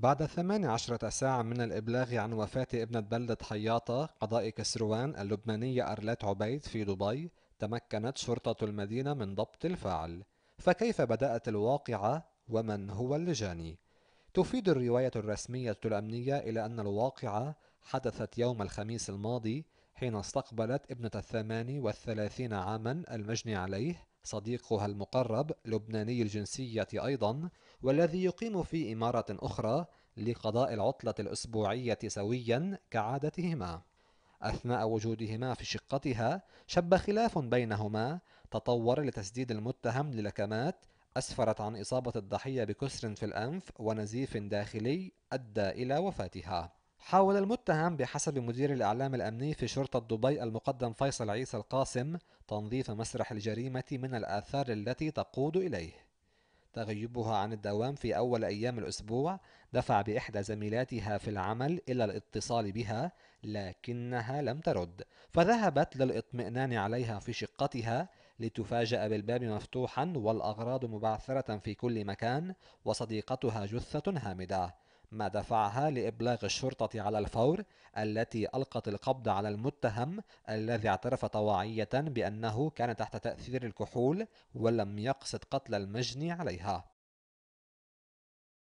بعد 18 ساعة من الإبلاغ عن وفاة ابنة بلدة حياطة قضاء كسروان اللبنانية أرلات عبيد في دبي تمكنت شرطة المدينة من ضبط الفاعل فكيف بدأت الواقعة ومن هو اللجاني؟ تفيد الرواية الرسمية الأمنية إلى أن الواقعة حدثت يوم الخميس الماضي حين استقبلت ابنة الثماني والثلاثين عاما المجني عليه صديقها المقرب لبناني الجنسية أيضا والذي يقيم في إمارة أخرى لقضاء العطلة الأسبوعية سويا كعادتهما أثناء وجودهما في شقتها شب خلاف بينهما تطور لتسديد المتهم للكمات أسفرت عن إصابة الضحية بكسر في الأنف ونزيف داخلي أدى إلى وفاتها حاول المتهم بحسب مدير الإعلام الأمني في شرطة دبي المقدم فيصل عيسى القاسم تنظيف مسرح الجريمة من الآثار التي تقود إليه. تغيبها عن الدوام في أول أيام الأسبوع دفع بإحدى زميلاتها في العمل إلى الاتصال بها لكنها لم ترد، فذهبت للإطمئنان عليها في شقتها لتفاجأ بالباب مفتوحا والأغراض مبعثرة في كل مكان وصديقتها جثة هامدة. ما دفعها لإبلاغ الشرطة على الفور التي ألقت القبض على المتهم الذي اعترف طواعية بأنه كان تحت تأثير الكحول ولم يقصد قتل المجني عليها